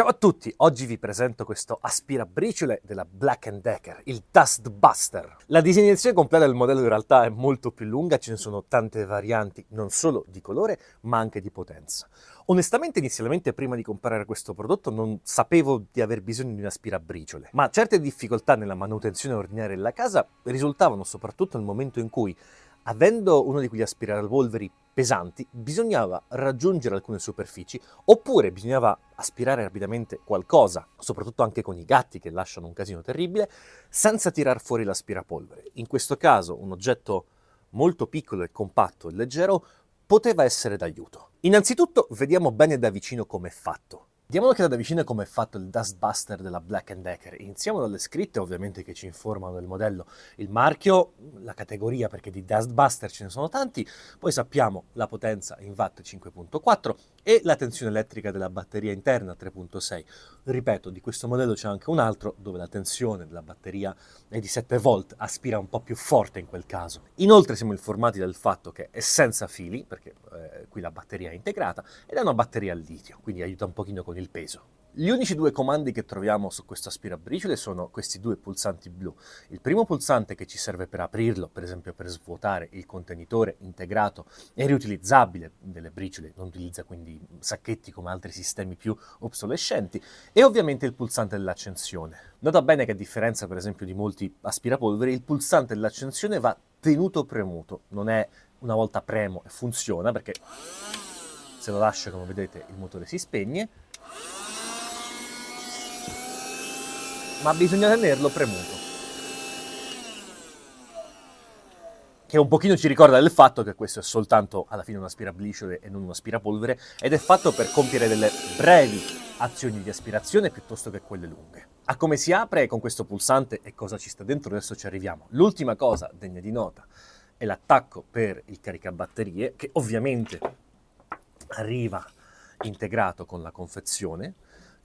Ciao a tutti, oggi vi presento questo aspirabriciole della Black Decker, il Buster. La disegnazione completa del modello in realtà è molto più lunga, ce ne sono tante varianti, non solo di colore, ma anche di potenza. Onestamente, inizialmente, prima di comprare questo prodotto, non sapevo di aver bisogno di un aspirabriciole, ma certe difficoltà nella manutenzione ordinaria della casa risultavano soprattutto nel momento in cui, avendo uno di quegli aspirapolveri pesanti, bisognava raggiungere alcune superfici oppure bisognava aspirare rapidamente qualcosa, soprattutto anche con i gatti che lasciano un casino terribile, senza tirar fuori l'aspirapolvere. In questo caso un oggetto molto piccolo e compatto e leggero poteva essere d'aiuto. Innanzitutto vediamo bene da vicino come è fatto. Diamo un'occhiata da vicino a come è fatto il Dustbuster della Black Decker. Iniziamo dalle scritte ovviamente che ci informano del modello, il marchio, la categoria perché di Dustbuster ce ne sono tanti, poi sappiamo la potenza in Watt 5.4, e la tensione elettrica della batteria interna 3.6. Ripeto, di questo modello c'è anche un altro dove la tensione della batteria è di 7 volt, aspira un po' più forte in quel caso. Inoltre siamo informati del fatto che è senza fili, perché eh, qui la batteria è integrata, ed è una batteria al litio, quindi aiuta un pochino con il peso. Gli unici due comandi che troviamo su questo aspirabriciole sono questi due pulsanti blu. Il primo pulsante che ci serve per aprirlo, per esempio per svuotare il contenitore integrato e riutilizzabile delle briciole, non utilizza quindi sacchetti come altri sistemi più obsolescenti, e ovviamente il pulsante dell'accensione. Nota bene che a differenza per esempio di molti aspirapolvere, il pulsante dell'accensione va tenuto premuto, non è una volta premo e funziona perché se lo lascio come vedete il motore si spegne ma bisogna tenerlo premuto. Che un pochino ci ricorda del fatto che questo è soltanto alla fine un aspirablisciole e non un aspirapolvere, ed è fatto per compiere delle brevi azioni di aspirazione piuttosto che quelle lunghe. A come si apre con questo pulsante e cosa ci sta dentro adesso ci arriviamo. L'ultima cosa degna di nota è l'attacco per il caricabatterie che ovviamente arriva integrato con la confezione,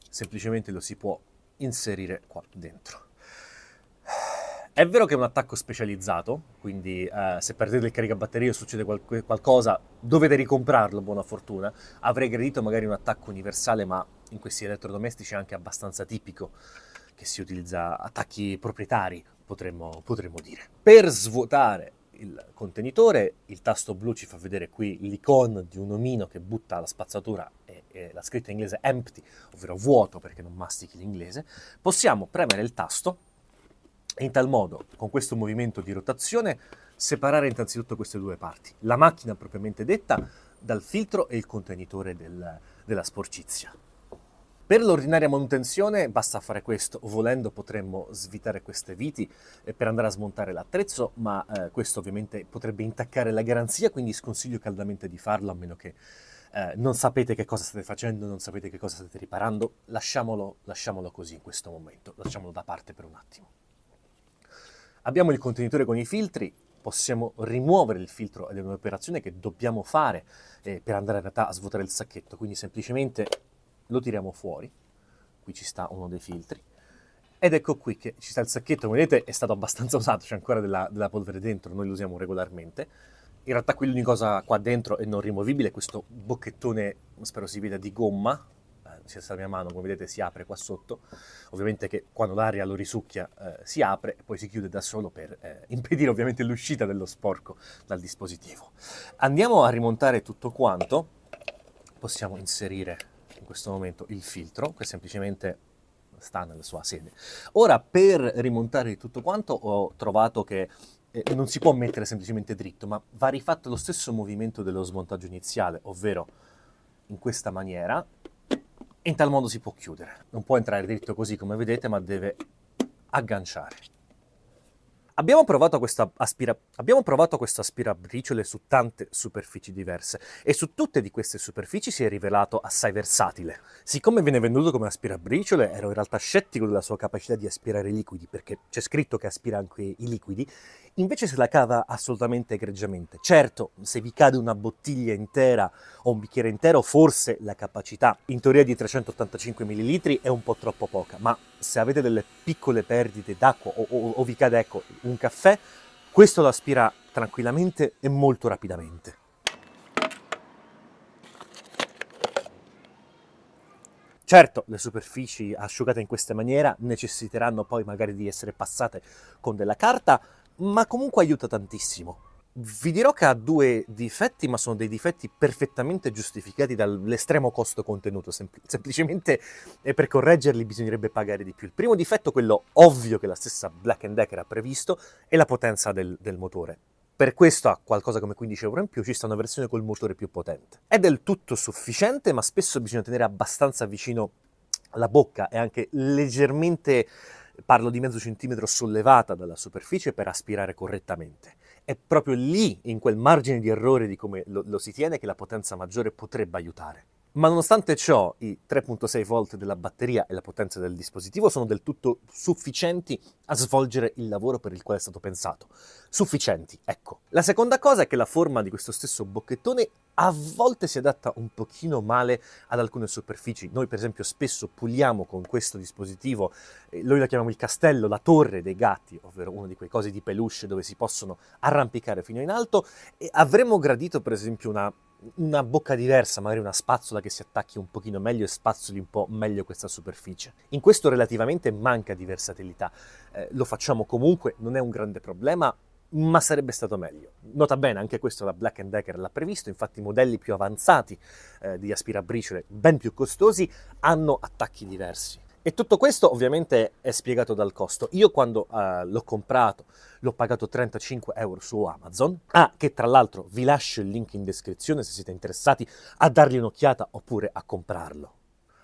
semplicemente lo si può inserire qua dentro. È vero che è un attacco specializzato, quindi eh, se perdete il caricabatterie o succede qual- qualcosa dovete ricomprarlo, buona fortuna. Avrei gradito magari un attacco universale, ma in questi elettrodomestici è anche abbastanza tipico che si utilizza attacchi proprietari, potremmo, potremmo dire. Per svuotare il contenitore, il tasto blu ci fa vedere qui l'icona di un omino che butta la spazzatura e, e, la scritta in inglese empty, ovvero vuoto perché non mastichi l'inglese, possiamo premere il tasto e in tal modo, con questo movimento di rotazione, separare innanzitutto queste due parti, la macchina propriamente detta dal filtro e il contenitore del, della sporcizia. Per l'ordinaria manutenzione basta fare questo, volendo potremmo svitare queste viti eh, per andare a smontare l'attrezzo, ma eh, questo ovviamente potrebbe intaccare la garanzia, quindi sconsiglio caldamente di farlo a meno che eh, non sapete che cosa state facendo, non sapete che cosa state riparando, lasciamolo, lasciamolo così in questo momento, lasciamolo da parte per un attimo. Abbiamo il contenitore con i filtri, possiamo rimuovere il filtro ed è un'operazione che dobbiamo fare eh, per andare in realtà a svuotare il sacchetto, quindi semplicemente lo tiriamo fuori, qui ci sta uno dei filtri, ed ecco qui che ci sta il sacchetto, come vedete è stato abbastanza usato, c'è ancora della, della polvere dentro, noi lo usiamo regolarmente. In realtà qui l'unica cosa qua dentro e non rimovibile è questo bocchettone, spero si veda, di gomma, eh, sia stata mia mano, come vedete si apre qua sotto, ovviamente che quando l'aria lo risucchia eh, si apre e poi si chiude da solo per eh, impedire ovviamente l'uscita dello sporco dal dispositivo. Andiamo a rimontare tutto quanto, possiamo inserire in questo momento il filtro che semplicemente sta nella sua sede. Ora per rimontare tutto quanto ho trovato che eh, non si può mettere semplicemente dritto, ma va rifatto lo stesso movimento dello smontaggio iniziale, ovvero in questa maniera, e in tal modo si può chiudere. Non può entrare dritto così come vedete, ma deve agganciare. Abbiamo provato, questo aspira... Abbiamo provato questo aspirabriciole su tante superfici diverse e su tutte di queste superfici si è rivelato assai versatile. Siccome viene venduto come aspirabriciole, ero in realtà scettico della sua capacità di aspirare i liquidi, perché c'è scritto che aspira anche i liquidi, invece se la cava assolutamente egregiamente. Certo, se vi cade una bottiglia intera o un bicchiere intero, forse la capacità in teoria di 385 ml è un po' troppo poca, ma se avete delle piccole perdite d'acqua o, o, o vi cade, ecco, un caffè, questo lo aspira tranquillamente e molto rapidamente. Certo, le superfici asciugate in questa maniera necessiteranno poi magari di essere passate con della carta, ma comunque aiuta tantissimo vi dirò che ha due difetti, ma sono dei difetti perfettamente giustificati dall'estremo costo contenuto. Sempl- semplicemente eh, per correggerli bisognerebbe pagare di più. Il primo difetto, quello ovvio che la stessa Black Decker ha previsto, è la potenza del, del motore. Per questo a qualcosa come 15 euro in più ci sta una versione col motore più potente. È del tutto sufficiente, ma spesso bisogna tenere abbastanza vicino la bocca e anche leggermente, parlo di mezzo centimetro, sollevata dalla superficie per aspirare correttamente è proprio lì, in quel margine di errore di come lo, lo si tiene, che la potenza maggiore potrebbe aiutare. Ma nonostante ciò, i 3.6 volt della batteria e la potenza del dispositivo sono del tutto sufficienti a svolgere il lavoro per il quale è stato pensato. Sufficienti, ecco. La seconda cosa è che la forma di questo stesso bocchettone a volte si adatta un pochino male ad alcune superfici. Noi per esempio spesso puliamo con questo dispositivo, eh, noi lo chiamiamo il castello, la torre dei gatti, ovvero uno di quei cosi di peluche dove si possono arrampicare fino in alto e avremmo gradito per esempio una una bocca diversa, magari una spazzola che si attacchi un pochino meglio e spazzoli un po' meglio questa superficie. In questo relativamente manca di versatilità, eh, lo facciamo comunque, non è un grande problema, ma sarebbe stato meglio. Nota bene, anche questo la Black Decker l'ha previsto, infatti i modelli più avanzati eh, di aspirabriciole, ben più costosi, hanno attacchi diversi e tutto questo ovviamente è spiegato dal costo. Io quando eh, l'ho comprato l'ho pagato 35 euro su Amazon, ah, che tra l'altro vi lascio il link in descrizione se siete interessati a dargli un'occhiata oppure a comprarlo.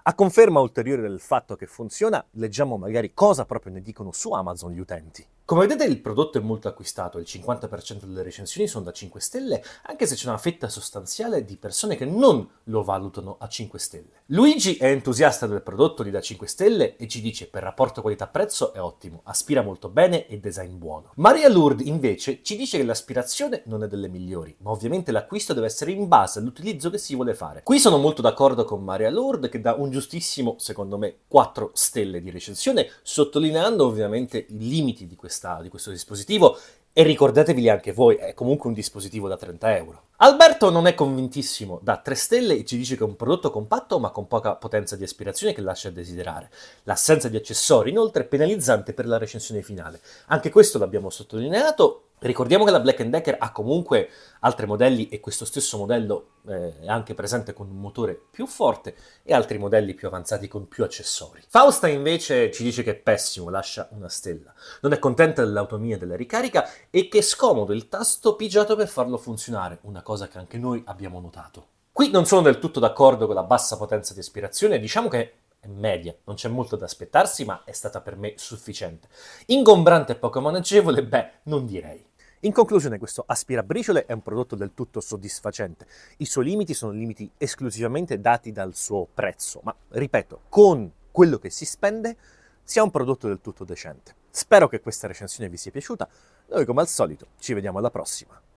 A conferma ulteriore del fatto che funziona, leggiamo magari cosa proprio ne dicono su Amazon gli utenti. Come vedete il prodotto è molto acquistato, il 50% delle recensioni sono da 5 stelle, anche se c'è una fetta sostanziale di persone che non lo valutano a 5 stelle. Luigi è entusiasta del prodotto, gli dà 5 stelle e ci dice per rapporto qualità-prezzo è ottimo, aspira molto bene e design buono. Maria Lourdes invece ci dice che l'aspirazione non è delle migliori, ma ovviamente l'acquisto deve essere in base all'utilizzo che si vuole fare. Qui sono molto d'accordo con Maria Lourdes che dà un giustissimo, secondo me, 4 stelle di recensione, sottolineando ovviamente i limiti di questo questa, di questo dispositivo e ricordatevi anche voi, è comunque un dispositivo da 30 euro. Alberto non è convintissimo da 3 stelle e ci dice che è un prodotto compatto ma con poca potenza di aspirazione che lascia a desiderare. L'assenza di accessori inoltre è penalizzante per la recensione finale. Anche questo l'abbiamo sottolineato Ricordiamo che la Black Decker ha comunque altri modelli e questo stesso modello eh, è anche presente con un motore più forte e altri modelli più avanzati con più accessori. Fausta invece ci dice che è pessimo, lascia una stella. Non è contenta dell'autonomia della ricarica e che è scomodo il tasto pigiato per farlo funzionare, una cosa che anche noi abbiamo notato. Qui non sono del tutto d'accordo con la bassa potenza di aspirazione, diciamo che è media, non c'è molto da aspettarsi, ma è stata per me sufficiente. Ingombrante e poco maneggevole? Beh, non direi. In conclusione, questo aspirabriciole è un prodotto del tutto soddisfacente. I suoi limiti sono limiti esclusivamente dati dal suo prezzo, ma ripeto, con quello che si spende sia un prodotto del tutto decente. Spero che questa recensione vi sia piaciuta. Noi come al solito ci vediamo alla prossima.